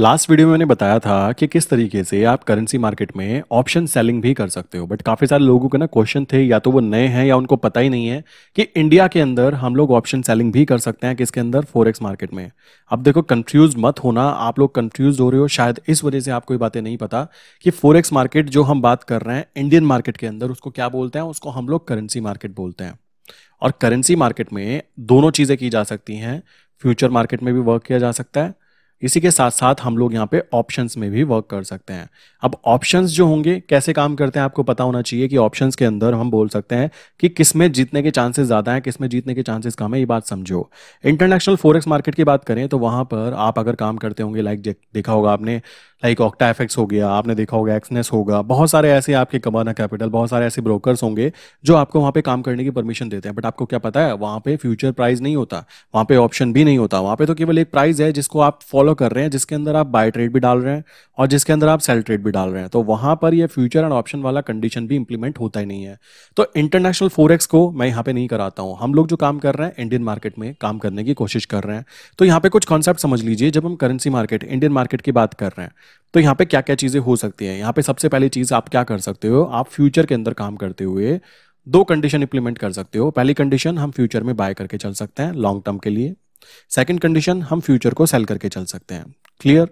last video में मैंने बताया था कि किस तरीके से आप करेंसी मार्केट में ऑप्शन सेलिंग भी कर सकते हो बट काफ़ी सारे लोगों के ना क्वेश्चन थे या तो वो नए हैं या उनको पता ही नहीं है कि इंडिया के अंदर हम लोग ऑप्शन सेलिंग भी कर सकते हैं किसके अंदर फोरेक्स मार्केट में अब देखो कंफ्यूज मत होना आप लोग कंफ्यूज हो रहे हो शायद इस वजह से आपको ये बातें नहीं पता कि फोरेक्स मार्केट जो हम बात कर रहे हैं इंडियन मार्केट के अंदर उसको क्या बोलते हैं उसको हम लोग करेंसी मार्केट बोलते हैं और करेंसी मार्केट में दोनों चीज़ें की जा सकती हैं फ्यूचर मार्केट में भी वर्क किया जा सकता है इसी के साथ साथ हम लोग यहाँ पे ऑप्शंस में भी वर्क कर सकते हैं अब ऑप्शंस जो होंगे कैसे काम करते हैं आपको पता होना चाहिए कि ऑप्शंस के अंदर हम बोल सकते हैं कि किस में जीतने के चांसेस ज़्यादा हैं किस में जीतने के चांसेस कम है ये बात समझो इंटरनेशनल फोरेक्स मार्केट की बात करें तो वहां पर आप अगर काम करते होंगे लाइक देखा होगा आपने लाइक ऑक्टा हो गया आपने देखा होगा एक्सनेस होगा बहुत सारे ऐसे आपके कमाना कैपिटल बहुत सारे ऐसे ब्रोकर्स होंगे जो आपको वहाँ पे काम करने की परमिशन देते हैं बट आपको क्या पता है वहाँ पे फ्यूचर प्राइस नहीं होता वहाँ पे ऑप्शन भी नहीं होता वहाँ पे तो केवल एक प्राइस है जिसको आप फॉलो कर रहे हैं जिसके अंदर आप बाय ट्रेड भी डाल रहे हैं और जिसके अंदर आप सेल ट्रेड भी डाल रहे हैं तो वहाँ पर यह फ्यूचर एंड ऑप्शन वाला कंडीशन भी इंप्लीमेंट होता ही नहीं है तो इंटरनेशनल फोरेक्स को मैं यहाँ पे नहीं कराता हूँ हम लोग जो काम कर रहे हैं इंडियन मार्केट में काम करने की कोशिश कर रहे हैं तो यहाँ पे कुछ कॉन्सेप्ट समझ लीजिए जब हम करेंसी मार्केट इंडियन मार्केट की बात कर रहे हैं तो यहाँ पे क्या क्या चीज़ें हो सकती हैं यहाँ पे सबसे पहली चीज़ आप क्या कर सकते हो आप फ्यूचर के अंदर काम करते हुए दो कंडीशन इंप्लीमेंट कर सकते हो पहली कंडीशन हम फ्यूचर में बाय करके चल सकते हैं लॉन्ग टर्म के लिए सेकंड कंडीशन हम फ्यूचर को सेल करके चल सकते हैं क्लियर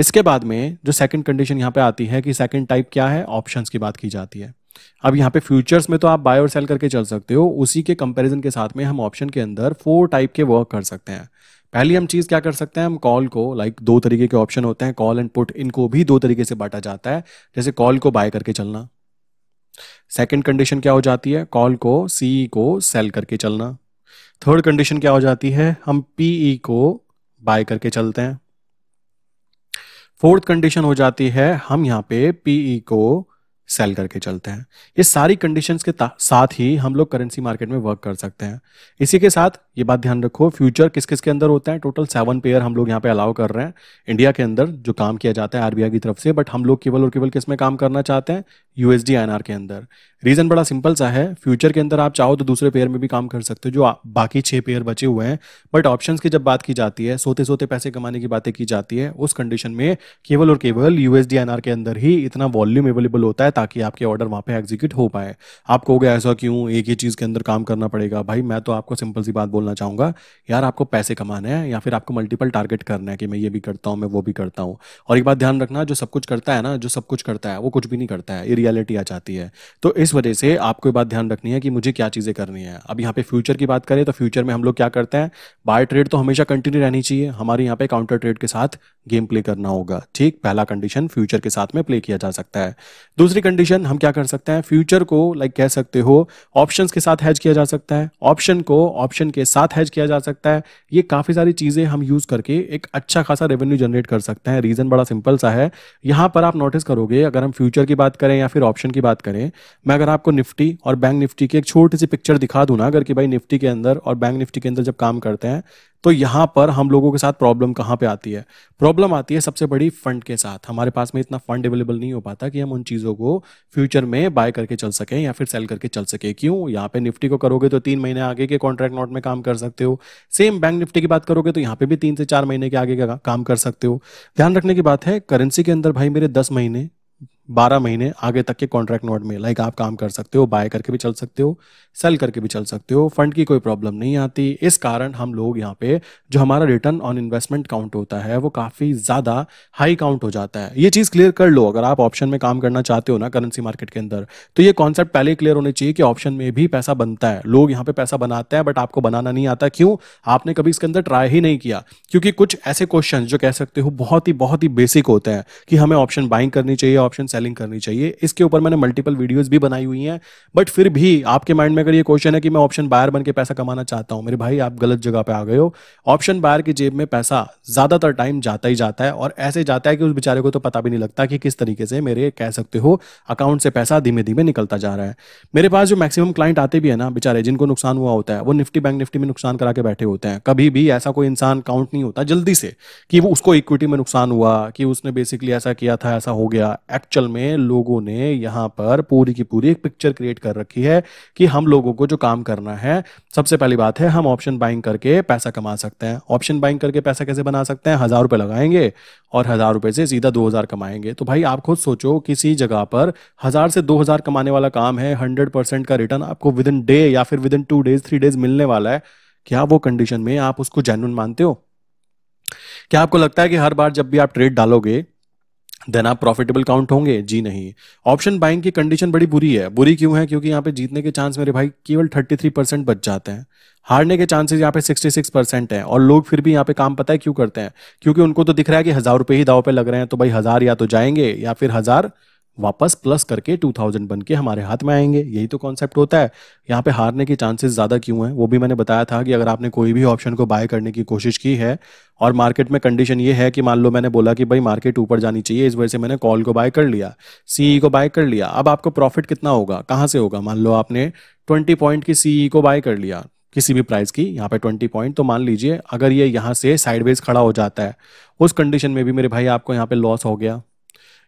इसके बाद में जो सेकंड कंडीशन यहाँ पे आती है कि सेकंड टाइप क्या है ऑप्शंस की बात की जाती है अब यहाँ पे फ्यूचर्स में तो आप बाय और सेल करके चल सकते हो उसी के कंपैरिजन के साथ में हम ऑप्शन के अंदर फोर टाइप के वर्क कर सकते हैं पहली हम चीज़ क्या कर सकते हैं हम कॉल को लाइक like, दो तरीके के ऑप्शन होते हैं कॉल एंड पुट इनको भी दो तरीके से बांटा जाता है जैसे कॉल को बाय करके चलना सेकंड कंडीशन क्या हो जाती है कॉल को सी e को सेल करके चलना थर्ड कंडीशन क्या हो जाती है हम पीई e को बाय करके चलते हैं फोर्थ कंडीशन हो जाती है हम यहाँ पे पीई e को सेल करके चलते हैं ये सारी कंडीशंस के साथ ही हम लोग करेंसी मार्केट में वर्क कर सकते हैं इसी के साथ ये बात ध्यान रखो फ्यूचर किस किस के अंदर होता है टोटल सेवन पेयर हम लोग यहाँ पे अलाउ कर रहे हैं इंडिया के अंदर जो काम किया जाता है आरबीआई की तरफ से बट हम लोग केवल और केवल किस में काम करना चाहते हैं यूएसडी एनआर के अंदर रीजन बड़ा सिंपल सा है फ्यूचर के अंदर आप चाहो तो दूसरे पेयर में भी काम कर सकते हो जो बाकी छह पेयर बचे हुए हैं बट ऑप्शन की जब बात की जाती है सोते सोते पैसे कमाने की बातें की जाती है उस कंडीशन में केवल और केवल यूएसडी एनआर के अंदर ही इतना वॉल्यूम अवेलेबल होता है ताकि आपके ऑर्डर वहां पे एग्जीक्यूट हो पाए आपको कहोगे ऐसा क्यों एक ही चीज़ के अंदर काम करना पड़ेगा भाई मैं तो आपको सिंपल सी बात बोल बोलना चाहूँगा यार आपको पैसे कमाने हैं या फिर आपको मल्टीपल टारगेट करना है कि मैं ये भी करता हूँ मैं वो भी करता हूँ और एक बात ध्यान रखना जो सब कुछ करता है ना जो सब कुछ करता है वो कुछ भी नहीं करता है ये रियलिटी आ जाती है तो इस वजह से आपको ये बात ध्यान रखनी है कि मुझे क्या चीज़ें करनी है अब यहाँ पे फ्यूचर की बात करें तो फ्यूचर में हम लोग क्या करते हैं बाय ट्रेड तो हमेशा कंटिन्यू रहनी चाहिए हमारे यहाँ पे काउंटर ट्रेड के साथ गेम प्ले करना होगा ठीक पहला कंडीशन फ्यूचर के साथ में प्ले किया जा सकता है दूसरी कंडीशन हम क्या कर सकते हैं फ्यूचर को लाइक कह सकते हो ऑप्शंस के साथ हैज किया जा सकता है ऑप्शन को ऑप्शन के साथ हैज किया जा सकता है ये काफ़ी सारी चीज़ें हम यूज़ करके एक अच्छा खासा रेवेन्यू जनरेट कर सकते हैं रीज़न बड़ा सिंपल सा है यहाँ पर आप नोटिस करोगे अगर हम फ्यूचर की बात करें या फिर ऑप्शन की बात करें मैं अगर आपको निफ्टी और बैंक निफ्टी की एक छोटी सी पिक्चर दिखा दूँ ना अगर कि भाई निफ्टी के अंदर और बैंक निफ्टी के अंदर जब काम करते हैं तो यहाँ पर हम लोगों के साथ प्रॉब्लम कहाँ पे आती है प्रॉब्लम आती है सबसे बड़ी फंड के साथ हमारे पास में इतना फंड अवेलेबल नहीं हो पाता कि हम उन चीज़ों को फ्यूचर में बाय करके चल सकें या फिर सेल करके चल सके क्यों यहाँ पे निफ्टी को करोगे तो तीन महीने आगे के कॉन्ट्रैक्ट नोट में काम कर सकते हो सेम बैंक निफ्टी की बात करोगे तो यहाँ पे भी तीन से चार महीने के आगे का काम कर सकते हो ध्यान रखने की बात है करेंसी के अंदर भाई मेरे दस महीने बारह महीने आगे तक के कॉन्ट्रैक्ट नोट में लाइक आप काम कर सकते हो बाय करके भी चल सकते हो सेल करके भी चल सकते हो फंड की कोई प्रॉब्लम नहीं आती इस कारण हम लोग यहाँ पे जो हमारा रिटर्न ऑन इन्वेस्टमेंट काउंट होता है वो काफ़ी ज़्यादा हाई काउंट हो जाता है ये चीज़ क्लियर कर लो अगर आप ऑप्शन में काम करना चाहते हो ना करेंसी मार्केट के अंदर तो ये कॉन्सेप्ट पहले क्लियर होने चाहिए कि ऑप्शन में भी पैसा बनता है लोग यहाँ पे पैसा बनाते हैं बट आपको बनाना नहीं आता क्यों आपने कभी इसके अंदर ट्राई ही नहीं किया क्योंकि कुछ ऐसे क्वेश्चन जो कह सकते हो बहुत ही बहुत ही बेसिक होते हैं कि हमें ऑप्शन बाइंग करनी चाहिए ऑप्शन सेलिंग करनी चाहिए इसके ऊपर मैंने मल्टीपल वीडियोज भी बनाई हुई हैं बट फिर भी आपके माइंड में अगर ये क्वेश्चन है कि मैं ऑप्शन बायर बन के पैसा कमाना चाहता हूँ मेरे भाई आप गलत जगह पर आ गए हो ऑप्शन बायर की जेब में पैसा ज़्यादातर टाइम जाता ही जाता है और ऐसे जाता है कि उस बेचारे को तो पता भी नहीं लगता कि किस तरीके से मेरे कह सकते हो अकाउंट से पैसा धीमे धीमे निकलता जा रहा है मेरे पास जो मैक्सिमम क्लाइंट आते भी है ना बेचारे जिनको नुकसान हुआ होता है वो निफ्टी बैंक निफ्टी में नुकसान करा के बैठे होते हैं कभी भी ऐसा कोई इंसान काउंट नहीं होता जल्दी से कि वो उसको इक्विटी में नुकसान हुआ कि उसने बेसिकली ऐसा किया था ऐसा हो गया एक्चुअल असल में लोगों ने यहाँ पर पूरी की पूरी एक पिक्चर क्रिएट कर रखी है कि हम लोगों को जो काम करना है सबसे पहली बात है हम ऑप्शन बाइंग करके पैसा कमा सकते हैं ऑप्शन बाइंग करके पैसा कैसे बना सकते हैं हज़ार रुपये लगाएंगे और हज़ार रुपये से सीधा दो हज़ार कमाएंगे तो भाई आप खुद सोचो किसी जगह पर हज़ार से दो हज़ार कमाने वाला काम है हंड्रेड परसेंट का रिटर्न आपको विद इन डे या फिर within two days three days मिलने वाला है क्या वो कंडीशन में आप उसको जेनुअन मानते हो क्या आपको लगता है कि हर बार जब भी आप ट्रेड डालोगे देन आप प्रॉफिटेबल काउंट होंगे जी नहीं ऑप्शन बाइंग की कंडीशन बड़ी बुरी है बुरी क्यों है क्योंकि यहाँ पे जीतने के चांस मेरे भाई केवल 33 परसेंट बच जाते हैं हारने के चांसेस यहाँ पे 66 परसेंट है और लोग फिर भी यहाँ पे काम पता है क्यों करते हैं क्योंकि उनको तो दिख रहा है कि हज़ार रुपये ही दाव पे लग रहे हैं तो भाई हज़ार या तो जाएंगे या फिर हज़ार वापस प्लस करके 2000 बन के हमारे हाथ में आएंगे यही तो कॉन्सेप्ट होता है यहाँ पे हारने के चांसेस ज़्यादा क्यों हैं वो भी मैंने बताया था कि अगर आपने कोई भी ऑप्शन को बाय करने की कोशिश की है और मार्केट में कंडीशन ये है कि मान लो मैंने बोला कि भाई मार्केट ऊपर जानी चाहिए इस वजह से मैंने कॉल को बाय कर लिया सीई e को बाय कर लिया अब आपको प्रॉफिट कितना होगा कहाँ से होगा मान लो आपने ट्वेंटी पॉइंट की सीई e को बाय कर लिया किसी भी प्राइस की यहाँ पे ट्वेंटी पॉइंट तो मान लीजिए अगर ये यहाँ से साइडवेज खड़ा हो जाता है उस कंडीशन में भी मेरे भाई आपको यहाँ पे लॉस हो गया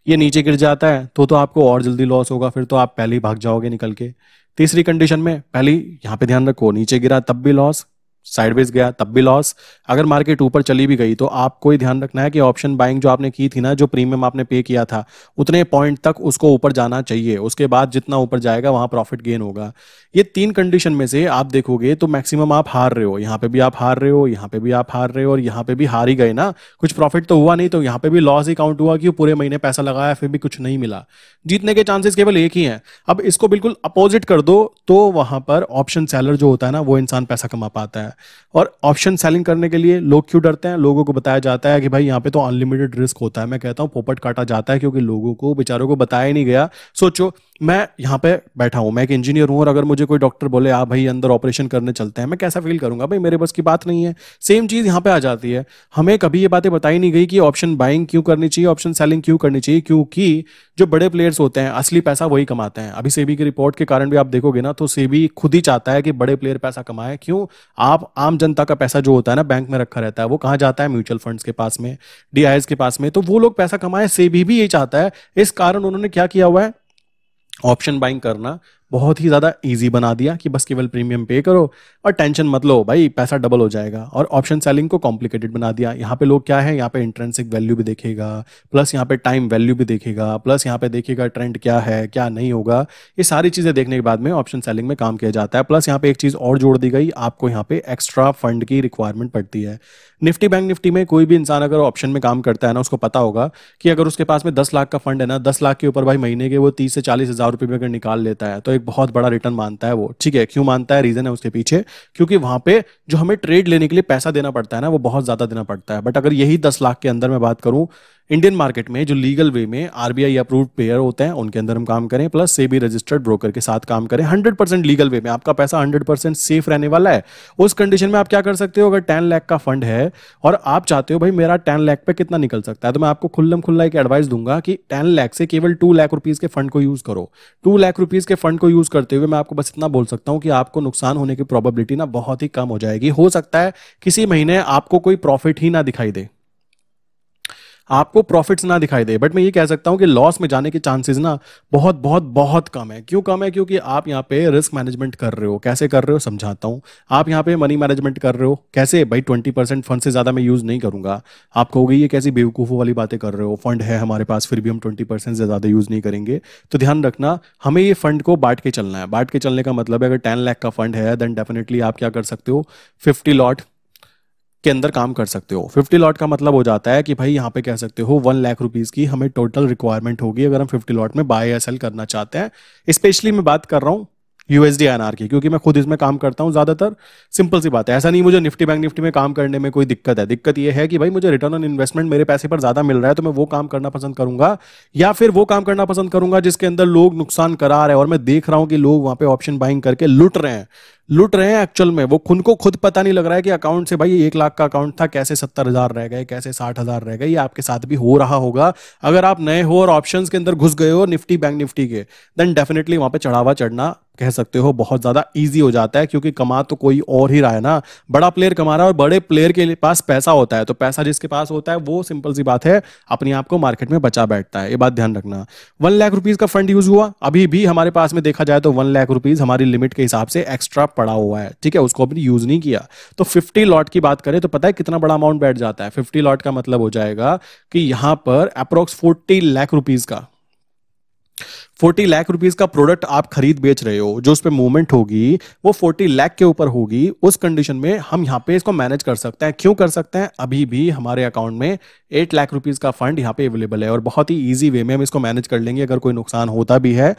ये नीचे गिर जाता है तो तो आपको और जल्दी लॉस होगा फिर तो आप पहले ही भाग जाओगे निकल के तीसरी कंडीशन में पहली यहाँ पे ध्यान रखो नीचे गिरा तब भी लॉस साइडवेज गया तब भी लॉस अगर मार्केट ऊपर चली भी गई तो आपको ही ध्यान रखना है कि ऑप्शन बाइंग जो आपने की थी ना जो प्रीमियम आपने पे किया था उतने पॉइंट तक उसको ऊपर जाना चाहिए उसके बाद जितना ऊपर जाएगा वहां प्रॉफिट गेन होगा ये तीन कंडीशन में से आप देखोगे तो मैक्सिमम आप हार रहे हो यहाँ पे भी आप हार रहे हो यहाँ पे भी आप हार रहे हो और यहाँ पे भी हार ही गए ना कुछ प्रॉफिट तो हुआ नहीं तो यहाँ पे भी लॉस ही काउंट हुआ कि पूरे महीने पैसा लगाया फिर भी कुछ नहीं मिला जीतने के चांसेस केवल एक ही है अब इसको बिल्कुल अपोजिट कर दो तो वहां पर ऑप्शन सेलर जो होता है ना वो इंसान पैसा कमा पाता है और ऑप्शन सेलिंग करने के लिए लोग क्यों डरते हैं लोगों को बताया जाता है कि भाई यहाँ पे तो अनलिमिटेड रिस्क होता है मैं कहता हूँ पोपट काटा जाता है क्योंकि लोगों को बेचारों को बताया नहीं गया सोचो मैं यहाँ पे बैठा हूँ मैं एक इंजीनियर हूँ और अगर मुझे कोई डॉक्टर बोले आ भाई अंदर ऑपरेशन करने चलते हैं मैं कैसा फील करूंगा भाई मेरे बस की बात नहीं है सेम चीज़ यहाँ पे आ जाती है हमें कभी ये बातें बताई नहीं गई कि ऑप्शन बाइंग क्यों करनी चाहिए ऑप्शन सेलिंग क्यों करनी चाहिए क्योंकि जो बड़े प्लेयर्स होते हैं असली पैसा वही कमाते हैं अभी सेबी की रिपोर्ट के कारण भी आप देखोगे ना तो सेबी खुद ही चाहता है कि बड़े प्लेयर पैसा कमाए क्यों आप आम जनता का पैसा जो होता है ना बैंक में रखा रहता है वो कहाँ जाता है म्यूचुअल फंड्स के पास में डी के पास में तो वो लोग पैसा कमाए सेबी भी ये चाहता है इस कारण उन्होंने क्या किया हुआ है ऑप्शन बाइंग करना बहुत ही ज़्यादा ईजी बना दिया कि बस केवल प्रीमियम पे करो और टेंशन मत लो भाई पैसा डबल हो जाएगा और ऑप्शन सेलिंग को कॉम्प्लिकेटेड बना दिया यहाँ पे लोग क्या है यहाँ पे इंट्रेंसिक वैल्यू भी देखेगा प्लस यहाँ पे टाइम वैल्यू भी देखेगा प्लस यहाँ पे देखेगा ट्रेंड क्या है क्या नहीं होगा ये सारी चीज़ें देखने के बाद में ऑप्शन सेलिंग में काम किया जाता है प्लस यहाँ पे एक चीज़ और जोड़ दी गई आपको यहाँ पे एक्स्ट्रा फंड की रिक्वायरमेंट पड़ती है निफ्टी बैंक निफ्टी में कोई भी इंसान अगर ऑप्शन में काम करता है ना उसको पता होगा कि अगर उसके पास में दस लाख का फंड है ना दस लाख के ऊपर भाई महीने के वो तीस से चालीस हज़ार रुपये में अगर निकाल लेता है तो एक बहुत बड़ा रिटर्न मानता है वो ठीक है क्यों मानता है रीजन है उसके पीछे क्योंकि वहां पे जो हमें ट्रेड लेने के लिए पैसा देना पड़ता है ना वो बहुत ज्यादा देना पड़ता है बट अगर यही दस लाख के अंदर मैं बात करूं इंडियन मार्केट में जो लीगल वे में आरबीआई अप्रूव्ड पेयर होते हैं उनके अंदर हम काम करें प्लस से भी रजिस्टर्ड ब्रोकर के साथ काम करें हंड्रेड परसेंट लीगल वे में आपका पैसा हंड्रेड परसेंट सेफ रहने वाला है उस कंडीशन में आप क्या कर सकते हो अगर टेन लाख का फंड है और आप चाहते हो भाई मेरा टेन लाख पे कितना निकल सकता है तो मैं आपको खुल्लम खुल्ला एक एडवाइस दूंगा कि टेन लाख से केवल टू लाख रुपीज के फंड को यूज करो टू लाख रुपीज के फंड को को यूज करते हुए मैं आपको बस इतना बोल सकता हूं कि आपको नुकसान होने की प्रोबेबिलिटी ना बहुत ही कम हो जाएगी हो सकता है किसी महीने आपको कोई प्रॉफिट ही ना दिखाई दे आपको प्रॉफिट्स ना दिखाई दे बट मैं ये कह सकता हूँ कि लॉस में जाने के चांसेस ना बहुत बहुत बहुत कम है क्यों कम है क्योंकि आप यहाँ पे रिस्क मैनेजमेंट कर रहे हो कैसे कर रहे हो समझाता हूँ आप यहाँ पे मनी मैनेजमेंट कर रहे हो कैसे भाई ट्वेंटी परसेंट फंड से ज़्यादा मैं यूज़ नहीं करूंगा आप कहोगे ये कैसी बेवकूफ़ों वाली बातें कर रहे हो फंड है हमारे पास फिर भी हम ट्वेंटी परसेंट से ज़्यादा यूज़ नहीं करेंगे तो ध्यान रखना हमें ये फंड को बांट के चलना है बांट के चलने का मतलब है अगर टेन लैख का फंड है देन डेफिनेटली आप क्या कर सकते हो फिफ्टी लॉट के अंदर काम कर सकते हो 50 लॉट का मतलब हो जाता है कि भाई यहाँ पे कह सकते हो वन लाख रुपीज़ की हमें टोटल रिक्वायरमेंट होगी अगर हम 50 लॉट में बाय या सेल करना चाहते हैं स्पेशली मैं बात कर रहा हूँ यूएसडी एनआर की क्योंकि मैं खुद इसमें काम करता हूँ ज़्यादातर सिंपल सी बात है ऐसा नहीं मुझे निफ्टी बैंक निफ्टी में काम करने में कोई दिक्कत है दिक्कत यह है कि भाई मुझे रिटर्न ऑन इन्वेस्टमेंट मेरे पैसे पर ज़्यादा मिल रहा है तो मैं वो काम करना पसंद करूंगा या फिर वो काम करना पसंद करूंगा जिसके अंदर लोग नुकसान करा रहे हैं और मैं देख रहा हूँ कि लोग वहां पे ऑप्शन बाइंग करके लुट रहे हैं लुट रहे हैं एक्चुअल में वो खुद को खुद पता नहीं लग रहा है कि अकाउंट से भाई एक लाख का अकाउंट था कैसे सत्तर हजार रह गए कैसे साठ हजार रह गए ये आपके साथ भी हो रहा होगा अगर आप नए हो और ऑप्शन के अंदर घुस गए हो निफ्टी बैंक निफ्टी के देन डेफिनेटली वहां पर चढ़ावा चढ़ना कह सकते हो बहुत ज्यादा इजी हो जाता है क्योंकि कमा तो कोई और ही रहा है ना बड़ा प्लेयर कमा रहा है और बड़े प्लेयर के पास पैसा होता है तो पैसा जिसके पास होता है वो सिंपल सी बात है अपने आप को मार्केट में बचा बैठता है ये बात ध्यान रखना वन लाख रुपीज का फंड यूज हुआ अभी भी हमारे पास में देखा जाए तो वन लाख रुपीज हमारी लिमिट के हिसाब से एक्स्ट्रा पड़ा हुआ है ठीक है उसको अपने यूज नहीं किया तो फिफ्टी लॉट की बात करें तो पता है कितना बड़ा अमाउंट बैठ जाता है फिफ्टी लॉट का मतलब हो जाएगा कि यहां पर अप्रोक्स फोर्टी लाख रुपीज का 40 लाख रुपीज का प्रोडक्ट आप खरीद बेच रहे हो जो उस पर मूवमेंट होगी वो 40 लाख के ऊपर होगी उस कंडीशन में हम यहाँ पे इसको मैनेज कर सकते हैं क्यों कर सकते हैं अभी भी हमारे अकाउंट में 8 लाख रुपीज का फंड यहाँ पे अवेलेबल है और बहुत ही इजी वे में हम इसको मैनेज कर लेंगे अगर कोई नुकसान होता भी है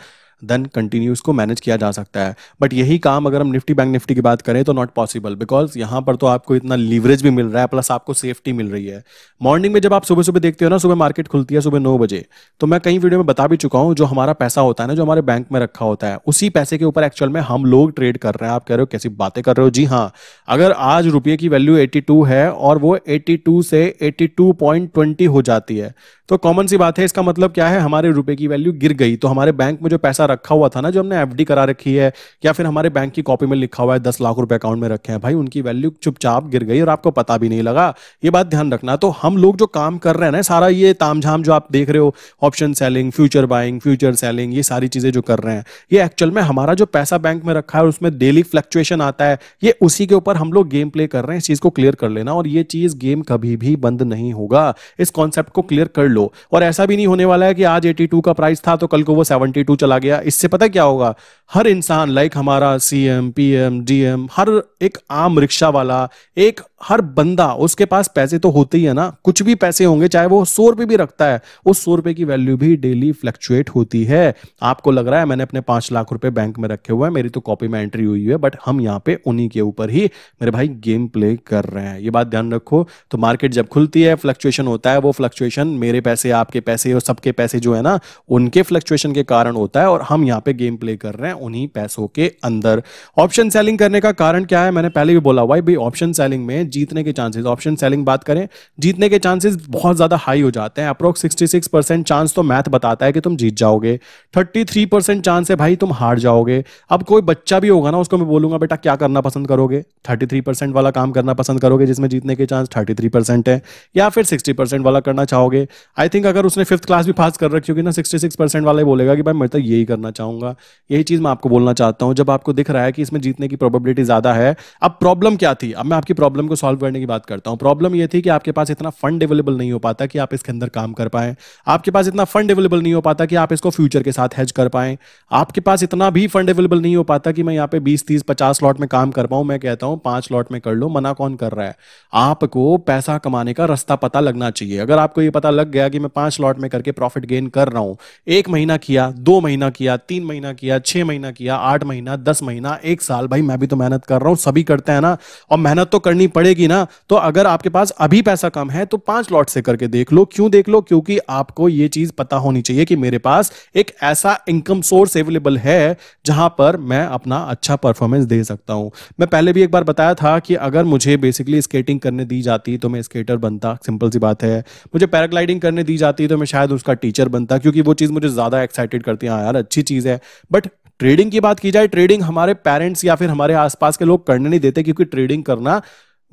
देन कंटिन्यू इसको मैनेज किया जा सकता है बट यही काम अगर हम निफ्टी बैंक निफ्टी की बात करें तो नॉट पॉसिबल बिकॉज यहाँ पर तो आपको इतना लीवरेज भी मिल रहा है प्लस आपको सेफ्टी मिल रही है मॉर्निंग में जब आप सुबह सुबह देखते हो ना सुबह मार्केट खुलती है सुबह नौ बजे तो मैं कई वीडियो में बता भी चुका हूँ जो हमारा पैसा होता है ना जो हमारे बैंक में रखा होता है उसी पैसे के ऊपर एक्चुअल में हम लोग ट्रेड कर रहे हैं आप कह रहे हो कैसी बातें कर रहे हो जी हाँ अगर आज रुपये की वैल्यू 82 है और वो 82 से 82.20 हो जाती है तो कॉमन सी बात है इसका मतलब क्या है हमारे रुपये की वैल्यू गिर गई तो हमारे बैंक में जो पैसा पैसा रखा हुआ था ना जो हमने एफ करा रखी है या फिर हमारे बैंक की कॉपी में लिखा हुआ है दस लाख रुपए अकाउंट में रखे हैं भाई उनकी वैल्यू चुपचाप गिर गई और आपको पता भी नहीं लगा ये बात ध्यान रखना तो हम लोग जो काम कर रहे हैं ना सारा ये तामझाम जो आप देख रहे हो option selling future buying future selling ये सारी चीजें जो कर रहे हैं ये एक्चुअल में हमारा जो पैसा बैंक में रखा है और उसमें डेली फ्लक्चुएशन आता है ये उसी के ऊपर हम लोग गेम प्ले कर रहे हैं इस चीज को क्लियर कर लेना और ये चीज गेम कभी भी बंद नहीं होगा इस कॉन्सेप्ट को क्लियर कर लो और ऐसा भी नहीं होने वाला है कि आज 82 का प्राइस था तो कल को वो 72 चला गया गया इससे पता क्या होगा हर इंसान लाइक हमारा सीएम पीएम डीएम हर एक आम रिक्शा वाला एक हर बंदा उसके पास पैसे तो होते ही है ना कुछ भी पैसे होंगे चाहे वो सौ रुपए भी रखता है उस सौ रुपए की वैल्यू भी डेली फ्लक्चुएट होती है आपको लग रहा है मैंने अपने पांच लाख रुपए बैंक में रखे हुए हैं मेरी तो कॉपी में एंट्री हुई है बट हम यहाँ पे उन्हीं के ऊपर ही मेरे भाई गेम प्ले कर रहे हैं ये बात ध्यान रखो तो मार्केट जब खुलती है फ्लक्चुएशन होता है वो फ्लक्चुएशन मेरे पैसे आपके पैसे और सबके पैसे जो है ना उनके फ्लक्चुएशन के कारण होता है और हम यहाँ पे गेम प्ले कर रहे हैं उन्हीं पैसों के अंदर ऑप्शन सेलिंग करने का कारण क्या है मैंने पहले भी बोला हुआ भाई ऑप्शन सेलिंग में हैं जीतने के चांसेस ऑप्शन सेलिंग बात करें जीतने के चांसेस बहुत ज़्यादा हाई हो जाते हैं approx sixty six percent chance तो मैथ बताता है कि तुम जीत जाओगे थर्टी थ्री परसेंट चांस है भाई तुम हार जाओगे अब कोई बच्चा भी होगा ना उसको मैं बोलूंगा बेटा क्या करना पसंद करोगे थर्टी थ्री परसेंट वाला काम करना पसंद करोगे जिसमें जीतने के चांस थर्टी थ्री परसेंट है या फिर सिक्सटी परसेंट वाला करना चाहोगे आई थिंक अगर उसने फिफ्थ क्लास भी पास कर रखी होगी ना सिक्सटी सिक्स परसेंट वाला बोलेगा कि भाई मैं तो यही करना चाहूंगा यही चीज़ मैं आपको बोलना चाहता हूँ जब आपको दिख रहा है कि इसमें जीतने की प्रोबेबिलिटी ज़्यादा है अब प्रॉब्लम क्या थी अब मैं आपकी प्रॉब्लम को सॉल्व करने की बात करता हूँ प्रॉब्लम ये थी कि आपके पास इतना फंड अवेलेबल नहीं हो पाता कि आप इसके अंदर काम कर पाएं आपके पास इतना फंड अवेलेबल नहीं हो पाता कि आप इसको फ्यूचर के साथ हैज कर पाएं आपके पास इतना भी फंड अवेलेबल नहीं हो पाता कि मैं यहाँ पे बीस तीस पचास लॉट में काम कर पाऊँ मैं कहता हूँ पांच लॉट में कर लो मना कौन कर रहा है आपको पैसा कमाने का रास्ता पता लगना चाहिए अगर आपको ये पता लग गया कि मैं पांच लॉट में करके प्रॉफिट गेन कर रहा हूँ एक महीना किया दो महीना किया तीन महीना किया छह महीना किया आठ महीना दस महीना एक साल भाई मैं भी तो मेहनत कर रहा हूँ सभी करते हैं ना और मेहनत तो करनी पड़े बढ़ेगी ना तो अगर आपके पास अभी पैसा कम है तो पांच लॉट से करके देख लो क्यों देख लो क्योंकि आपको ये चीज पता होनी चाहिए कि मेरे पास एक ऐसा इनकम सोर्स अवेलेबल है जहां पर मैं अपना अच्छा परफॉर्मेंस दे सकता हूं मैं पहले भी एक बार बताया था कि अगर मुझे बेसिकली स्केटिंग करने दी जाती तो मैं स्केटर बनता सिंपल सी बात है मुझे पैराग्लाइडिंग करने दी जाती तो मैं शायद उसका टीचर बनता क्योंकि वो चीज मुझे ज्यादा एक्साइटेड करती है हाँ यार अच्छी चीज है बट ट्रेडिंग की बात की जाए ट्रेडिंग हमारे पेरेंट्स या फिर हमारे आसपास के लोग करने नहीं देते क्योंकि ट्रेडिंग करना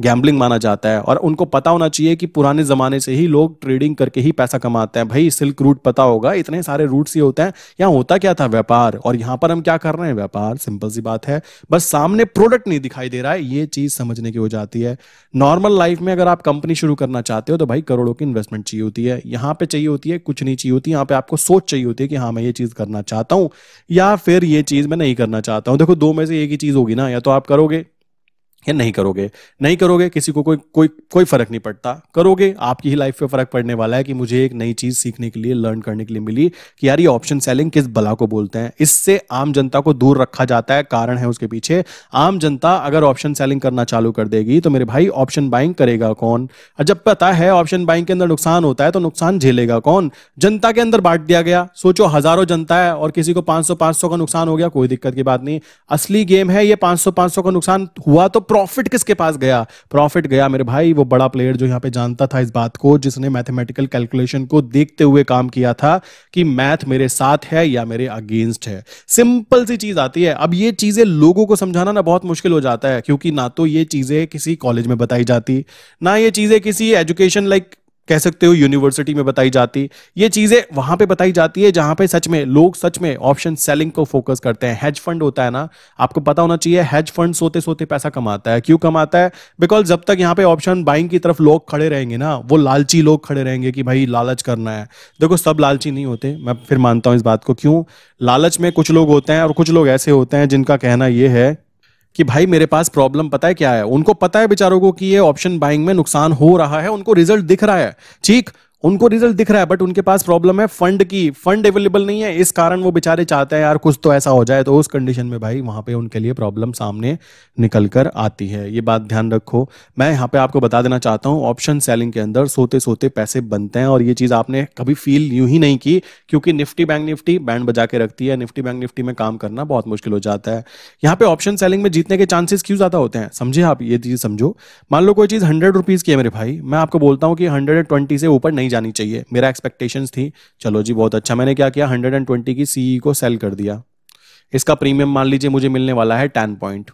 गैम्बलिंग माना जाता है और उनको पता होना चाहिए कि पुराने ज़माने से ही लोग ट्रेडिंग करके ही पैसा कमाते हैं भाई सिल्क रूट पता होगा इतने सारे रूट ये होते हैं यहाँ होता क्या था व्यापार और यहाँ पर हम क्या कर रहे हैं व्यापार सिंपल सी बात है बस सामने प्रोडक्ट नहीं दिखाई दे रहा है ये चीज़ समझने की हो जाती है नॉर्मल लाइफ में अगर आप कंपनी शुरू करना चाहते हो तो भाई करोड़ों की इन्वेस्टमेंट चाहिए होती है यहाँ पर चाहिए होती है कुछ नहीं चाहिए होती यहाँ पे आपको सोच चाहिए होती है कि हाँ मैं ये चीज़ करना चाहता हूँ या फिर ये चीज़ मैं नहीं करना चाहता हूँ देखो दो में से एक ही चीज़ होगी ना या तो आप करोगे या नहीं करोगे नहीं करोगे किसी को कोई कोई कोई फर्क नहीं पड़ता करोगे आपकी ही लाइफ पे फर्क पड़ने वाला है कि मुझे एक नई चीज सीखने के लिए लर्न करने के लिए मिली कि यार ये ऑप्शन सेलिंग किस बला को बोलते हैं इससे आम जनता को दूर रखा जाता है कारण है उसके पीछे आम जनता अगर ऑप्शन सेलिंग करना चालू कर देगी तो मेरे भाई ऑप्शन बाइंग करेगा कौन जब पता है ऑप्शन बाइंग के अंदर नुकसान होता है तो नुकसान झेलेगा कौन जनता के अंदर बांट दिया गया सोचो हजारों जनता है और किसी को पांच सौ का नुकसान हो गया कोई दिक्कत की बात नहीं असली गेम है ये पांच सौ का नुकसान हुआ तो प्रॉफिट किसके पास गया प्रॉफिट गया मेरे भाई वो बड़ा प्लेयर जो यहाँ पे जानता था इस बात को जिसने मैथमेटिकल कैलकुलेशन को देखते हुए काम किया था कि मैथ मेरे साथ है या मेरे अगेंस्ट है सिंपल सी चीज आती है अब ये चीजें लोगों को समझाना ना बहुत मुश्किल हो जाता है क्योंकि ना तो ये चीजें किसी कॉलेज में बताई जाती ना ये चीजें किसी एजुकेशन लाइक कह सकते हो यूनिवर्सिटी में बताई जाती ये चीजें वहां पे बताई जाती है जहां पे सच में लोग सच में ऑप्शन सेलिंग को फोकस करते हैं हेज फंड होता है ना आपको पता होना चाहिए हेज फंड सोते सोते पैसा कमाता है क्यों कमाता है बिकॉज जब तक यहाँ पे ऑप्शन बाइंग की तरफ लोग खड़े रहेंगे ना वो लालची लोग खड़े रहेंगे कि भाई लालच करना है देखो सब लालची नहीं होते मैं फिर मानता हूँ इस बात को क्यों लालच में कुछ लोग होते हैं और कुछ लोग ऐसे होते हैं जिनका कहना यह है कि भाई मेरे पास प्रॉब्लम पता है क्या है उनको पता है बेचारों को कि ये ऑप्शन बाइंग में नुकसान हो रहा है उनको रिजल्ट दिख रहा है ठीक उनको रिजल्ट दिख रहा है बट उनके पास प्रॉब्लम है फंड की फंड अवेलेबल नहीं है इस कारण वो बेचारे चाहते हैं यार कुछ तो ऐसा हो जाए तो उस कंडीशन में भाई वहां पे उनके लिए प्रॉब्लम सामने निकल कर आती है ये बात ध्यान रखो मैं यहाँ पे आपको बता देना चाहता हूँ ऑप्शन सेलिंग के अंदर सोते सोते पैसे बनते हैं और ये चीज आपने कभी फील यूं ही नहीं की क्योंकि निफ्टी बैंक निफ्टी बैंड बजा के रखती है निफ्टी बैंक निफ्टी में काम करना बहुत मुश्किल हो जाता है यहाँ पे ऑप्शन सेलिंग में जीतने के चांसेस क्यों ज्यादा होते हैं समझे आप ये चीज समझो मान लो कोई चीज हंड्रेड रुपीज की है मेरे भाई मैं आपको बोलता हूँ कि हंड्रेड से ऊपर नहीं जानी चाहिए मेरा एक्सपेक्टेशंस थी चलो जी बहुत अच्छा मैंने क्या किया 120 की सीई e को सेल कर दिया इसका प्रीमियम मान लीजिए मुझे मिलने वाला है टेन पॉइंट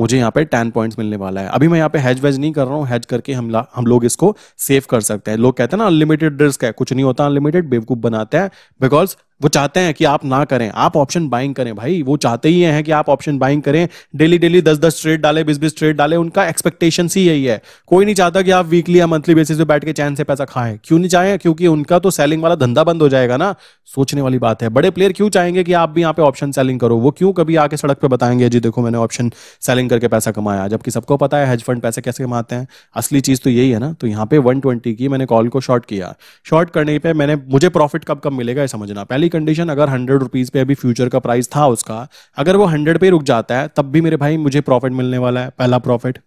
मुझे यहाँ पे टेन पॉइंट्स मिलने वाला है अभी मैं यहाँ पे हैज वेज नहीं कर रहा हूँ हैज करके हम हम लोग इसको सेव कर सकते हैं लोग कहते हैं ना अनलिमिटेड रिस्क है कुछ नहीं होता अनलिमिटेड बेवकूफ बनाते हैं बिकॉज वो चाहते हैं कि आप ना करें आप ऑप्शन बाइंग करें भाई वो चाहते ही हैं कि आप ऑप्शन बाइंग करें डेली डेली दस दस ट्रेड डाले बीस बीस ट्रेड डाले उनका एक्सपेक्टेशन ही यही है कोई नहीं चाहता कि आप वीकली या मंथली बेसिस पे बैठ के चैन से पैसा खाएं क्यों नहीं चाहें क्योंकि उनका तो सेलिंग वाला धंधा बंद हो जाएगा ना सोचने वाली बात है बड़े प्लेयर क्यों चाहेंगे कि आप भी यहाँ पे ऑप्शन सेलिंग करो वो क्यों कभी आके सड़क पर बताएंगे जी देखो मैंने ऑप्शन सेलिंग करके पैसा कमाया जबकि सबको पता है हेज फंड पैसे कैसे कमाते हैं असली चीज तो यही है ना तो यहाँ पे वन की मैंने कॉल को शॉर्ट किया शॉर्ट करने पर मैंने मुझे प्रॉफिट कब कब मिलेगा ये समझना पहले वाली कंडीशन अगर हंड्रेड रुपीज पे अभी फ्यूचर का प्राइस था उसका अगर वो हंड्रेड पे रुक जाता है तब भी मेरे भाई मुझे प्रॉफिट मिलने वाला है पहला प्रॉफिट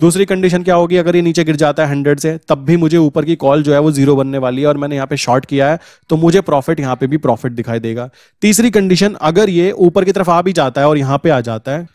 दूसरी कंडीशन क्या होगी अगर ये नीचे गिर जाता है हंड्रेड से तब भी मुझे ऊपर की कॉल जो है वो जीरो बनने वाली है और मैंने यहाँ पे शॉर्ट किया है तो मुझे प्रॉफिट यहाँ पे भी प्रॉफिट दिखाई देगा तीसरी कंडीशन अगर ये ऊपर की तरफ आ भी जाता है और यहाँ पे आ जाता है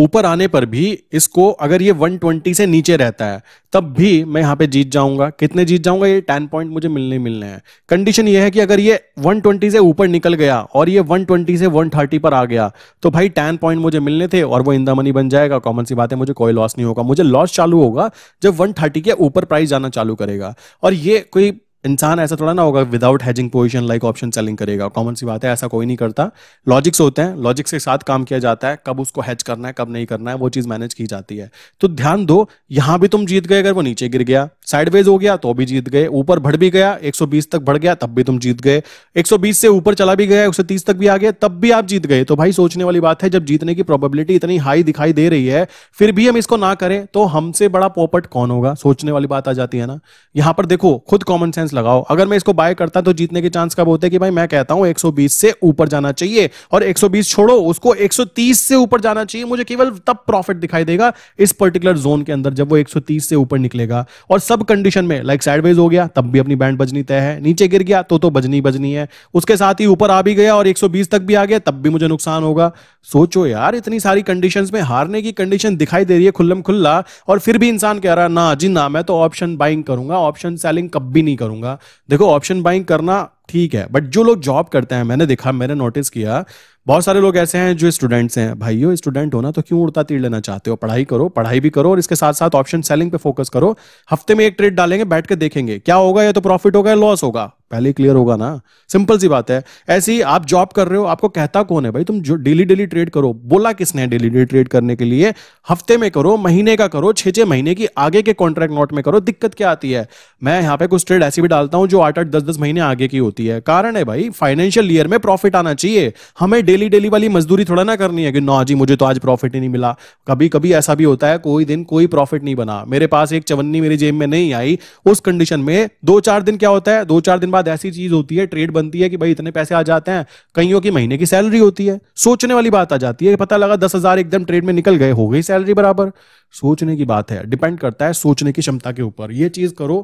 ऊपर आने पर भी इसको अगर ये 120 से नीचे रहता है तब भी मैं यहाँ पे जीत जाऊंगा कितने जीत जाऊंगा ये 10 पॉइंट मुझे मिलने मिलने हैं कंडीशन ये है कि अगर ये 120 से ऊपर निकल गया और ये 120 से 130 पर आ गया तो भाई 10 पॉइंट मुझे मिलने थे और वो इंदा मनी बन जाएगा कॉमन सी बात है मुझे कोई लॉस नहीं होगा मुझे लॉस चालू होगा जब वन के ऊपर प्राइस जाना चालू करेगा और ये कोई इंसान ऐसा थोड़ा ना होगा without hedging position like option selling करेगा कॉमन सी बात है ऐसा कोई नहीं करता लॉजिक्स होते हैं लॉजिक्स के साथ काम किया जाता है कब उसको हैच करना है कब नहीं करना है वो चीज़ मैनेज की जाती है तो ध्यान दो यहां भी तुम जीत गए अगर वो नीचे गिर गया साइडवेज हो गया तो भी जीत गए ऊपर बढ़ भी गया एक तक बढ़ गया तब भी तुम जीत गए एक से ऊपर चला भी गया एक तक भी आ गया तब भी आप जीत गए तो भाई सोचने वाली बात है जब जीतने की प्रॉबिलिटी इतनी हाई दिखाई दे रही है फिर भी हम इसको ना करें तो हमसे बड़ा पोपट कौन होगा सोचने वाली बात आ जाती है ना यहां पर देखो खुद कॉमन सेंस लगाओ अगर मैं इसको बाय करता तो जीतने के चांस कब होते कि भाई मैं कहता हूं 120 से ऊपर जाना चाहिए और 120 छोड़ो उसको 130 से ऊपर जाना चाहिए मुझे केवल तब प्रॉफिट दिखाई देगा इस पर्टिकुलर जोन के अंदर जब वो 130 से ऊपर निकलेगा और सब कंडीशन में लाइक साइडवेज हो गया तब भी अपनी बैंड बजनी तय है नीचे गिर गया तो तो बजनी बजनी है उसके साथ ही ऊपर आ भी गया और एक तक भी आ गया तब भी मुझे नुकसान होगा सोचो यार इतनी सारी कंडीशन में हारने की कंडीशन दिखाई दे रही है खुल्लम खुल्ला और फिर भी इंसान कह रहा ना जी ना मैं तो ऑप्शन बाइंग करूंगा ऑप्शन सेलिंग कब भी नहीं करूंगा कहूँगा देखो ऑप्शन बाइंग करना ठीक है बट जो लोग जॉब करते हैं मैंने देखा मैंने नोटिस किया बहुत सारे लोग ऐसे हैं जो स्टूडेंट्स हैं भाइयों स्टूडेंट होना तो क्यों उड़ता तीर लेना चाहते हो पढ़ाई करो पढ़ाई भी करो और इसके साथ साथ ऑप्शन सेलिंग पे फोकस करो हफ्ते में एक ट्रेड डालेंगे बैठ के देखेंगे क्या होगा या तो प्रॉफिट होगा या लॉस होगा पहले क्लियर होगा ना सिंपल सी बात है ऐसी आप जॉब कर रहे हो आपको कहता कौन है भाई तुम जो डेली डेली ट्रेड करो बोला किसने डेली डेली ट्रेड करने के लिए हफ्ते में करो महीने का करो छह छह महीने की आगे के कॉन्ट्रैक्ट नोट में करो दिक्कत क्या आती है मैं यहाँ पे कुछ ट्रेड ऐसी भी डालता हूँ जो आठ आठ दस दस महीने आगे की होती है कारण है भाई फाइनेंशियल ईयर में प्रॉफिट आना चाहिए हमें डेली डेली वाली मजदूरी थोड़ा ना करनी है कि ना जी मुझे तो आज प्रॉफिट ही नहीं मिला कभी कभी ऐसा भी होता है कोई दिन कोई प्रॉफिट नहीं बना मेरे पास एक चवन्नी मेरी जेब में नहीं आई उस कंडीशन में दो चार दिन क्या होता है दो चार दिन बाद ऐसी चीज होती है ट्रेड बनती है कि भाई इतने पैसे आ जाते हैं कईयों की महीने की सैलरी होती है सोचने वाली बात आ जाती है पता लगा दस एकदम ट्रेड में निकल गए हो गई सैलरी बराबर सोचने की बात है डिपेंड करता है सोचने की क्षमता के ऊपर ये चीज करो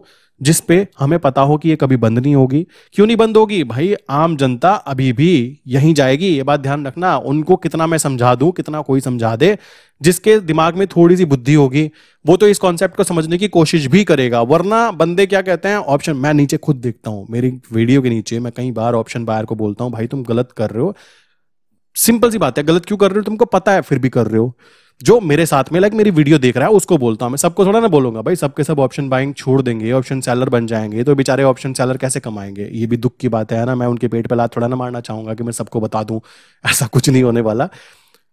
जिस पे हमें पता हो कि ये कभी बंद नहीं होगी क्यों नहीं बंद होगी भाई आम जनता अभी भी यहीं जाएगी ये बात ध्यान रखना उनको कितना मैं समझा दूं कितना कोई समझा दे जिसके दिमाग में थोड़ी सी बुद्धि होगी वो तो इस कॉन्सेप्ट को समझने की कोशिश भी करेगा वरना बंदे क्या कहते हैं ऑप्शन मैं नीचे खुद देखता हूं मेरी वीडियो के नीचे मैं कई बार ऑप्शन बायर को बोलता हूं भाई तुम गलत कर रहे हो सिंपल सी बात है गलत क्यों कर रहे हो तुमको पता है फिर भी कर रहे हो जो मेरे साथ में लाइक मेरी वीडियो देख रहा है उसको बोलता हूँ मैं सबको थोड़ा ना बोलूंगा भाई सबके सब ऑप्शन बाइंग छोड़ देंगे ऑप्शन सेलर बन जाएंगे तो बेचारे ऑप्शन सेलर कैसे कमाएंगे ये भी दुख की बात है ना मैं उनके पेट पर पे लात थोड़ा ना मारना चाहूंगा कि मैं सबको बता दूं ऐसा कुछ नहीं होने वाला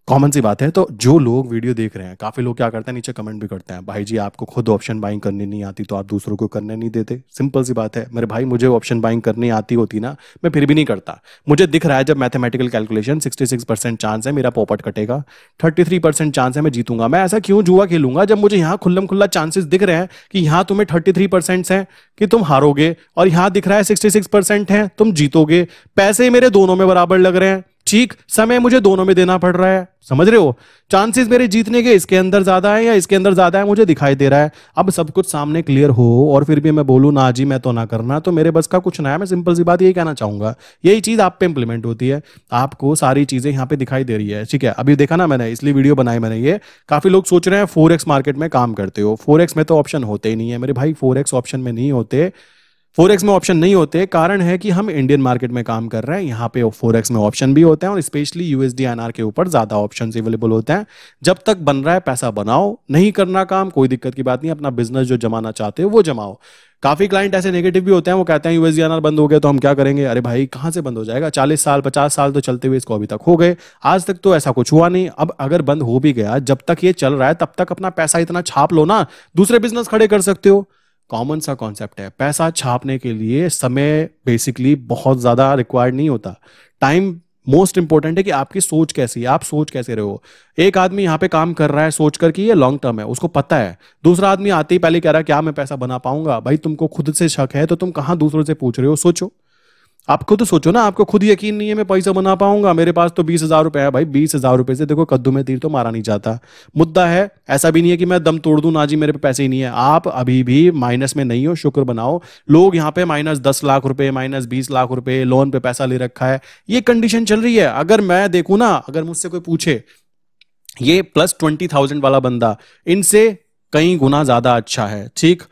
कॉमन सी बात है तो जो लोग वीडियो देख रहे हैं काफ़ी लोग क्या करते हैं नीचे कमेंट भी करते हैं भाई जी आपको खुद ऑप्शन बाइंग करनी नहीं आती तो आप दूसरों को करने नहीं देते सिंपल सी बात है मेरे भाई मुझे ऑप्शन बाइंग करनी आती होती ना मैं फिर भी नहीं करता मुझे दिख रहा है जब mathematical calculation sixty percent chance है मेरा पॉपट कटेगा थर्टी परसेंट चांस है मैं जीतूंगा मैं ऐसा क्यों जुआ खेलूंगा जब मुझे यहाँ खुल्लम खुल्ला चांसेस दिख रहे हैं कि यहाँ तुम्हें थर्टी थ्री परसेंट है कि तुम हारोगे और यहाँ दिख रहा है सिक्सटी सिक्स परसेंट है तुम जीतोगे पैसे मेरे दोनों में बराबर लग रहे हैं ठीक समय मुझे दोनों में देना पड़ रहा है समझ रहे हो चांसेस मेरे जीतने के इसके अंदर ज्यादा है या इसके अंदर ज्यादा है मुझे दिखाई दे रहा है अब सब कुछ सामने क्लियर हो और फिर भी मैं बोलूँ ना जी मैं तो ना करना तो मेरे बस का कुछ ना है मैं सिंपल सी बात यही कहना चाहूंगा यही चीज आप पे इंप्लीमेंट होती है आपको सारी चीजें यहाँ पे दिखाई दे रही है ठीक है अभी देखा ना मैंने इसलिए वीडियो बनाई मैंने ये काफी लोग सोच रहे हैं फोर मार्केट में काम करते हो फोर में तो ऑप्शन होते ही नहीं है मेरे भाई फोर ऑप्शन में नहीं होते फोरेक्स में ऑप्शन नहीं होते कारण है कि हम इंडियन मार्केट में काम कर रहे हैं यहाँ पे फोरेक्स में ऑप्शन भी होते हैं और स्पेशली यूएसडी एनआर के ऊपर ज्यादा ऑप्शन अवेलेबल होते हैं जब तक बन रहा है पैसा बनाओ नहीं करना काम कोई दिक्कत की बात नहीं अपना बिजनेस जो जमाना चाहते हो वो जमाओ काफी क्लाइंट ऐसे नेगेटिव भी होते हैं वो कहते हैं यूएसडी एनआर बंद हो गया तो हम क्या करेंगे अरे भाई कहाँ से बंद हो जाएगा चालीस साल पचास साल तो चलते हुए इसको अभी तक हो गए आज तक तो ऐसा कुछ हुआ नहीं अब अगर बंद हो भी गया जब तक ये चल रहा है तब तक अपना पैसा इतना छाप लो ना दूसरे बिजनेस खड़े कर सकते हो कॉमन सा कॉन्सेप्ट है पैसा छापने के लिए समय बेसिकली बहुत ज़्यादा रिक्वायर्ड नहीं होता टाइम मोस्ट इंपॉर्टेंट है कि आपकी सोच कैसी है आप सोच कैसे रहे हो एक आदमी यहाँ पे काम कर रहा है सोच कर कि ये लॉन्ग टर्म है उसको पता है दूसरा आदमी आते ही पहले कह रहा है क्या मैं पैसा बना पाऊंगा भाई तुमको खुद से शक है तो तुम कहाँ दूसरों से पूछ रहे हो सोचो आपको तो सोचो ना आपको खुद यकीन नहीं है मैं पैसा बना पाऊंगा मेरे पास तो बीस हजार रुपए है भाई बीस हजार रुपए से देखो कद्दू में तीर तो मारा नहीं जाता मुद्दा है ऐसा भी नहीं है कि मैं दम तोड़ दू ना जी मेरे पे पैसे ही नहीं है आप अभी भी माइनस में नहीं हो शुक्र बनाओ लोग यहाँ पे माइनस दस लाख रुपए माइनस बीस लाख रुपए लोन पे पैसा ले रखा है ये कंडीशन चल रही है अगर मैं देखू ना अगर मुझसे कोई पूछे ये प्लस ट्वेंटी थाउजेंड वाला बंदा इनसे कई गुना ज्यादा अच्छा है ठीक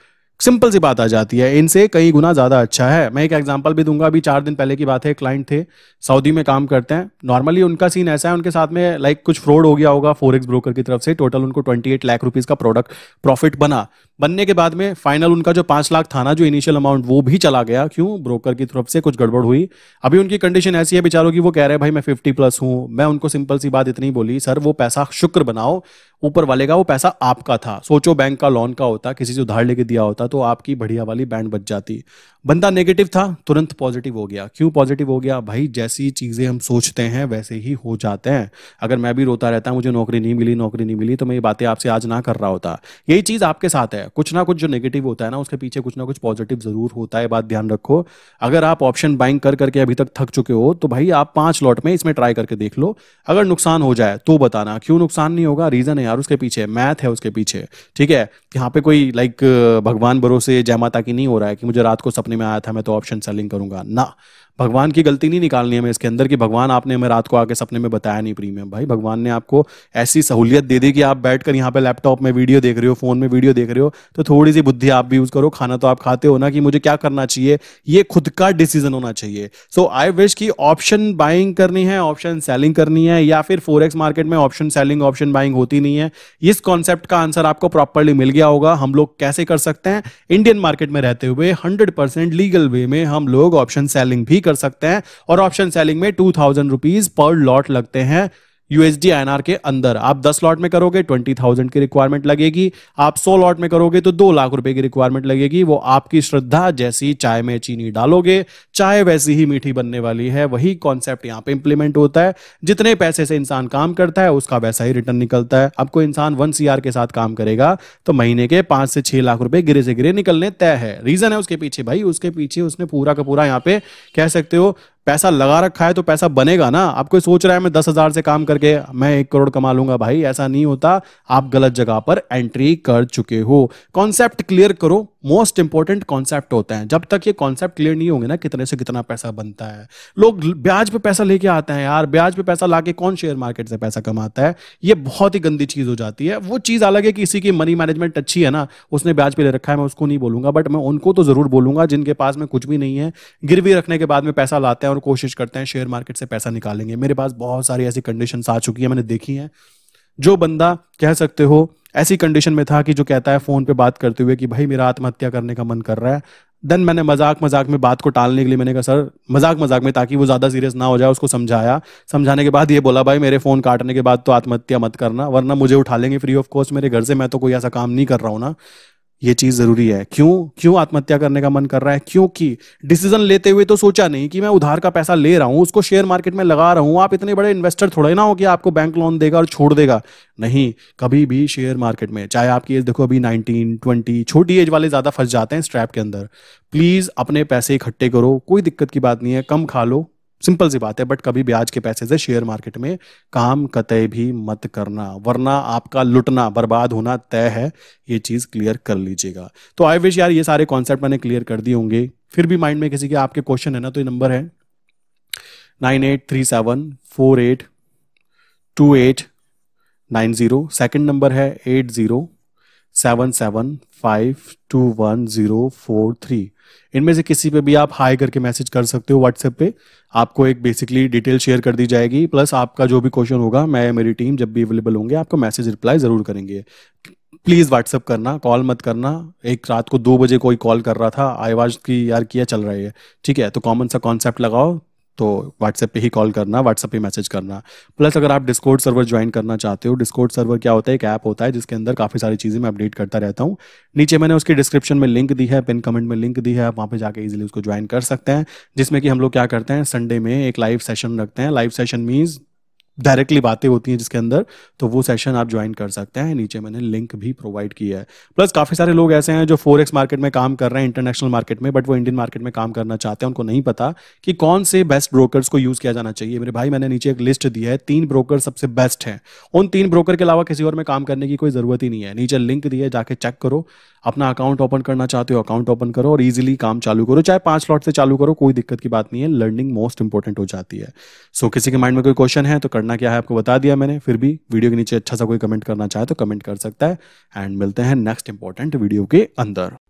सिंपल सी बात आ जाती है इनसे कई गुना ज़्यादा अच्छा है मैं एक एग्जाम्पल भी दूंगा अभी चार दिन पहले की बात है क्लाइंट थे सऊदी में काम करते हैं नॉर्मली उनका सीन ऐसा है उनके साथ में लाइक कुछ फ्रॉड हो गया होगा फोर ब्रोकर की तरफ से टोटल उनको ट्वेंटी एट लाख रुपीज़ का प्रोडक्ट प्रॉफिट बना बनने के बाद में फाइनल उनका जो पांच लाख था ना जो इनिशियल अमाउंट वो भी चला गया क्यों ब्रोकर की तरफ से कुछ गड़बड़ हुई अभी उनकी कंडीशन ऐसी है बेचारों की वो कह रहे हैं भाई मैं फिफ्टी प्लस हूं मैं उनको सिंपल सी बात इतनी बोली सर वो पैसा शुक्र बनाओ ऊपर वाले का वो पैसा आपका था सोचो बैंक का लोन का होता किसी से उधार लेके दिया होता तो आपकी बढ़िया वाली बैंड बच जाती बंदा नेगेटिव था तुरंत पॉजिटिव हो गया क्यों पॉजिटिव हो गया भाई जैसी चीज़ें हम सोचते हैं वैसे ही हो जाते हैं अगर मैं भी रोता रहता मुझे नौकरी नहीं मिली नौकरी नहीं मिली तो मैं ये बातें आपसे आज ना कर रहा होता यही चीज़ आपके साथ है है कुछ ना कुछ जो नेगेटिव होता है ना उसके पीछे कुछ ना कुछ पॉजिटिव जरूर होता है बात ध्यान रखो अगर आप ऑप्शन बाइंग कर करके अभी तक थक चुके हो तो भाई आप पांच लॉट में इसमें ट्राई करके देख लो अगर नुकसान हो जाए तो बताना क्यों नुकसान नहीं होगा रीजन है यार उसके पीछे मैथ है उसके पीछे ठीक है यहाँ पे कोई लाइक भगवान भरोसे जय माता की नहीं हो रहा है कि मुझे रात को सपने में आया था मैं तो ऑप्शन सेलिंग करूंगा ना भगवान की गलती नहीं निकालनी हमें इसके अंदर कि भगवान आपने हमें रात को आके सपने में बताया नहीं प्रीमियम भाई भगवान ने आपको ऐसी सहूलियत दे दी कि आप बैठकर यहाँ पे लैपटॉप में वीडियो देख रहे हो फोन में वीडियो देख रहे हो तो थोड़ी सी बुद्धि आप भी यूज करो खाना तो आप खाते हो ना कि मुझे क्या करना चाहिए ये खुद का डिसीजन होना चाहिए सो आई विश की ऑप्शन बाइंग करनी है ऑप्शन सेलिंग करनी है या फिर फोरेक्स मार्केट में ऑप्शन सेलिंग ऑप्शन बाइंग होती नहीं है इस कॉन्सेप्ट का आंसर आपको प्रॉपरली मिल गया होगा हम लोग कैसे कर सकते हैं इंडियन मार्केट में रहते हुए हंड्रेड लीगल वे में हम लोग ऑप्शन सेलिंग भी कर सकते हैं और ऑप्शन सेलिंग में two thousand rupees per lot लगते हैं यूएसडी आईएनआर के अंदर आप 10 लॉट में करोगे ट्वेंटी थाउजेंड की रिक्वायरमेंट लगेगी आप सौ लॉट में करोगे तो दो लाख रुपए की रिक्वायरमेंट लगेगी वो आपकी श्रद्धा जैसी चाय में चीनी डालोगे चाय वैसी ही मीठी बनने वाली है वही कॉन्सेप्ट यहाँ पे इंप्लीमेंट होता है जितने पैसे से इंसान काम करता है उसका वैसा ही रिटर्न निकलता है अब कोई इंसान वन सी के साथ काम करेगा तो महीने के पांच से छह लाख रुपए गिरे से गिरे निकलने तय है रीजन है उसके पीछे भाई उसके पीछे उसने पूरा का पूरा यहाँ पे कह सकते हो पैसा लगा रखा है तो पैसा बनेगा ना आप कोई सोच रहा है मैं दस हजार से काम करके मैं एक करोड़ कमा लूंगा भाई ऐसा नहीं होता आप गलत जगह पर एंट्री कर चुके हो कॉन्सेप्ट क्लियर करो मोस्ट इंपॉर्टेंट कॉन्सेप्ट होते हैं जब तक ये कॉन्सेप्ट क्लियर नहीं होंगे ना कितने से कितना पैसा बनता है लोग ब्याज पे पैसा लेके आते हैं यार ब्याज पे पैसा लाके कौन शेयर मार्केट से पैसा कमाता है ये बहुत ही गंदी चीज हो जाती है वो चीज अलग है कि इसी की मनी मैनेजमेंट अच्छी है ना उसने ब्याज पे ले रखा है मैं उसको नहीं बोलूंगा बट मैं उनको तो जरूर बोलूंगा जिनके पास में कुछ भी नहीं है गिरवी रखने के बाद में पैसा लाते हैं और कोशिश करते हैं शेयर मार्केट से पैसा निकालेंगे मेरे पास बहुत सारी ऐसी कंडीशन आ चुकी है मैंने देखी है जो बंदा कह सकते हो ऐसी कंडीशन में था कि जो कहता है फ़ोन पे बात करते हुए कि भाई मेरा आत्महत्या करने का मन कर रहा है देन मैंने मजाक मजाक में बात को टालने के लिए मैंने कहा सर मजाक मजाक में ताकि वो ज़्यादा सीरियस ना हो जाए उसको समझाया समझाने के बाद ये बोला भाई मेरे फ़ोन काटने के बाद तो आत्महत्या मत करना वरना मुझे उठा लेंगे फ्री ऑफ कॉस्ट मेरे घर से मैं तो कोई ऐसा काम नहीं कर रहा हूँ ना ये चीज जरूरी है क्यों क्यों आत्महत्या करने का मन कर रहा है क्योंकि डिसीजन लेते हुए तो सोचा नहीं कि मैं उधार का पैसा ले रहा हूं उसको शेयर मार्केट में लगा रहा हूं आप इतने बड़े इन्वेस्टर थोड़े ना हो कि आपको बैंक लोन देगा और छोड़ देगा नहीं कभी भी शेयर मार्केट में चाहे आपकी एज देखो अभी नाइनटीन ट्वेंटी छोटी एज वाले ज्यादा फंस जाते हैं स्ट्रैप के अंदर प्लीज अपने पैसे इकट्ठे करो कोई दिक्कत की बात नहीं है कम खा लो सिंपल सी बात है बट कभी ब्याज के पैसे से शेयर मार्केट में काम कतई भी मत करना वरना आपका लुटना बर्बाद होना तय है ये चीज़ क्लियर कर लीजिएगा तो आई विश यार ये सारे कॉन्सेप्ट मैंने क्लियर कर दिए होंगे फिर भी माइंड में किसी के आपके क्वेश्चन है ना तो ये नंबर है nine eight three seven four eight two eight nine zero second number है eight zero seven seven five two one zero four three इनमें से किसी पे भी आप हाई करके मैसेज कर सकते हो व्हाट्सएप पे आपको एक बेसिकली डिटेल शेयर कर दी जाएगी प्लस आपका जो भी क्वेश्चन होगा मैं मेरी टीम जब भी अवेलेबल होंगे आपको मैसेज रिप्लाई ज़रूर करेंगे प्लीज़ व्हाट्सअप करना कॉल मत करना एक रात को दो बजे कोई कॉल कर रहा था आई आवाज की यार किया चल रही है ठीक है तो कॉमन सा कॉन्सेप्ट लगाओ तो व्हाट्सएप पे ही कॉल करना व्हाट्सएप पे मैसेज करना प्लस अगर आप डिस्कोड सर्वर ज्वाइन करना चाहते हो डिस्कोड सर्वर क्या होता है एक ऐप होता है जिसके अंदर काफ़ी सारी चीज़ें मैं अपडेट करता रहता हूँ नीचे मैंने उसकी डिस्क्रिप्शन में लिंक दी है पिन कमेंट में लिंक दी है आप वहाँ पर जाकर ईजिली उसको ज्वाइन कर सकते हैं जिसमें कि हम लोग क्या करते हैं संडे में एक लाइव सेशन रखते हैं लाइव सेशन मीन्स डायरेक्टली बातें होती हैं जिसके अंदर तो वो सेशन आप ज्वाइन कर सकते हैं नीचे मैंने लिंक भी प्रोवाइड किया है प्लस काफ़ी सारे लोग ऐसे हैं जो फोर मार्केट में काम कर रहे हैं इंटरनेशनल मार्केट में बट वो इंडियन मार्केट में काम करना चाहते हैं उनको नहीं पता कि कौन से बेस्ट ब्रोकर्स को यूज़ किया जाना चाहिए मेरे भाई मैंने नीचे एक लिस्ट दी है तीन ब्रोकर सबसे बेस्ट है उन तीन ब्रोकर के अलावा किसी और में काम करने की कोई ज़रूरत ही नहीं है नीचे लिंक दिया है जाके चेक करो अपना अकाउंट ओपन करना चाहते हो अकाउंट ओपन करो और इजीली काम चालू करो चाहे पांच लॉट से चालू करो कोई दिक्कत की बात नहीं है लर्निंग मोस्ट इंपॉर्टेंट हो जाती है सो so, किसी के माइंड में कोई क्वेश्चन है तो करना क्या है आपको बता दिया मैंने फिर भी वीडियो के नीचे अच्छा सा कोई कमेंट करना चाहे तो कमेंट कर सकता है एंड मिलते हैं नेक्स्ट इंपॉर्टेंट वीडियो के अंदर